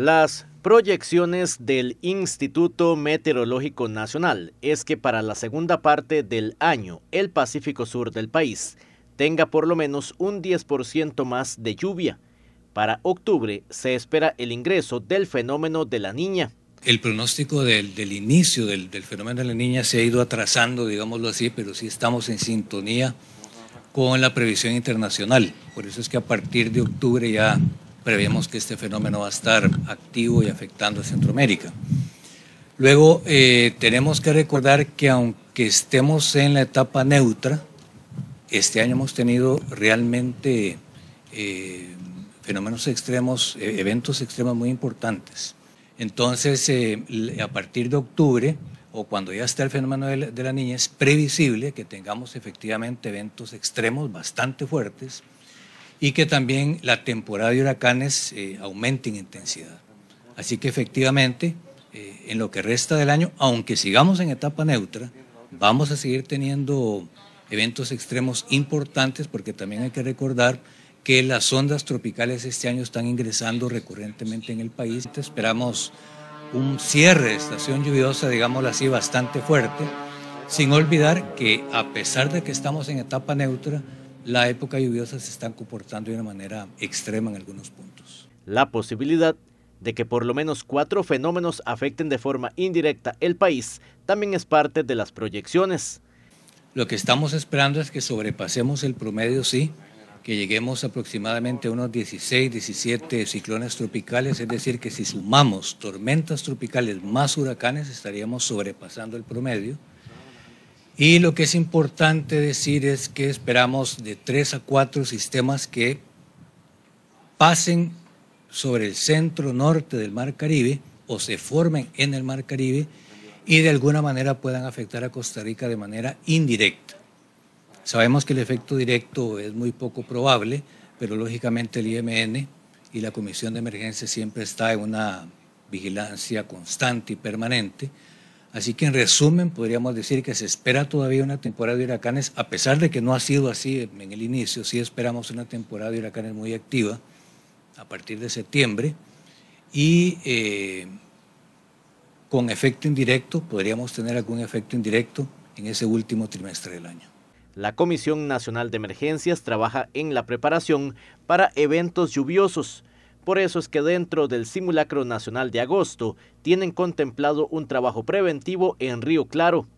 Las proyecciones del Instituto Meteorológico Nacional es que para la segunda parte del año el Pacífico Sur del país tenga por lo menos un 10% más de lluvia. Para octubre se espera el ingreso del fenómeno de la niña. El pronóstico del, inicio del, del, fenómeno de la niña se ha ido atrasando, digámoslo así, pero sí estamos en sintonía con la previsión internacional. Por eso es que a partir de octubre ya prevemos que este fenómeno va a estar activo y afectando a Centroamérica. Luego, eh, tenemos que recordar que aunque estemos en la etapa neutra, este año hemos tenido realmente eh, fenómenos extremos, e, eventos extremos muy importantes. Entonces, eh, a partir de octubre, o cuando ya está el fenómeno de la, de la niña, es previsible que tengamos efectivamente eventos extremos bastante fuertes y que también la temporada de huracanes eh, aumente en intensidad. Así que efectivamente, eh, en lo que resta del año, aunque sigamos en etapa neutra, vamos a seguir teniendo eventos extremos importantes porque también hay que recordar que las ondas tropicales este año están ingresando recurrentemente en el país. Esperamos un cierre de estación lluviosa, digámoslo así, bastante fuerte, sin olvidar que a pesar de que estamos en etapa neutra, la época lluviosa se están comportando de una manera extrema en algunos puntos. La posibilidad de que por lo menos cuatro fenómenos afecten de forma indirecta el país también es parte de las proyecciones. Lo que estamos esperando es que sobrepasemos el promedio, sí, que lleguemos aproximadamente a unos 16, 17 ciclones tropicales, es decir, que si sumamos tormentas tropicales más huracanes estaríamos sobrepasando el promedio. Y lo que es importante decir es que esperamos de tres a cuatro sistemas que pasen sobre el centro norte del Mar Caribe o se formen en el Mar Caribe y de alguna manera puedan afectar a Costa Rica de manera indirecta. Sabemos que el efecto directo es muy poco probable, pero lógicamente el IMN y la Comisión de Emergencia siempre está en una vigilancia constante y permanente Así que en resumen podríamos decir que se espera todavía una temporada de huracanes, a pesar de que no ha sido así en el inicio, sí esperamos una temporada de huracanes muy activa a partir de septiembre y eh, con efecto indirecto, podríamos tener algún efecto indirecto en ese último trimestre del año. La Comisión Nacional de Emergencias trabaja en la preparación para eventos lluviosos. Por eso es que dentro del simulacro nacional de agosto tienen contemplado un trabajo preventivo en Río Claro.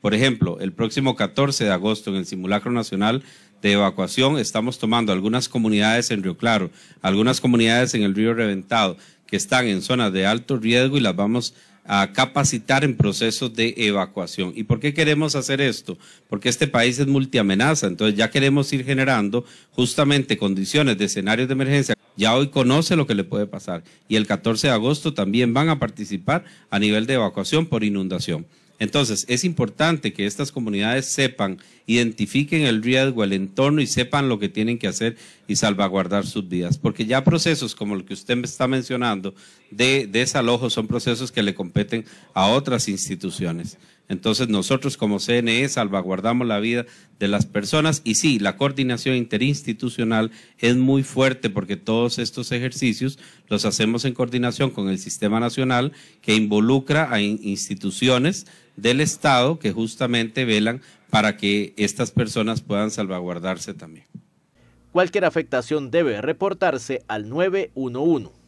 Por ejemplo, el próximo 14 de agosto en el simulacro nacional de evacuación estamos tomando algunas comunidades en Río Claro, algunas comunidades en el río Reventado que están en zonas de alto riesgo y las vamos a capacitar en procesos de evacuación. ¿Y por qué queremos hacer esto? Porque este país es multiamenaza, entonces ya queremos ir generando justamente condiciones de escenarios de emergencia ya hoy conoce lo que le puede pasar. Y el 14 de agosto también van a participar a nivel de evacuación por inundación. Entonces, es importante que estas comunidades sepan identifiquen el riesgo, el entorno y sepan lo que tienen que hacer y salvaguardar sus vidas. Porque ya procesos como el que usted me está mencionando de, desalojo son procesos que le competen a otras instituciones. Entonces nosotros como CNE salvaguardamos la vida de las personas y sí, la coordinación interinstitucional es muy fuerte porque todos estos ejercicios los hacemos en coordinación con el Sistema Nacional que involucra a instituciones del Estado que justamente velan para que estas personas puedan salvaguardarse también. Cualquier afectación debe reportarse al 911.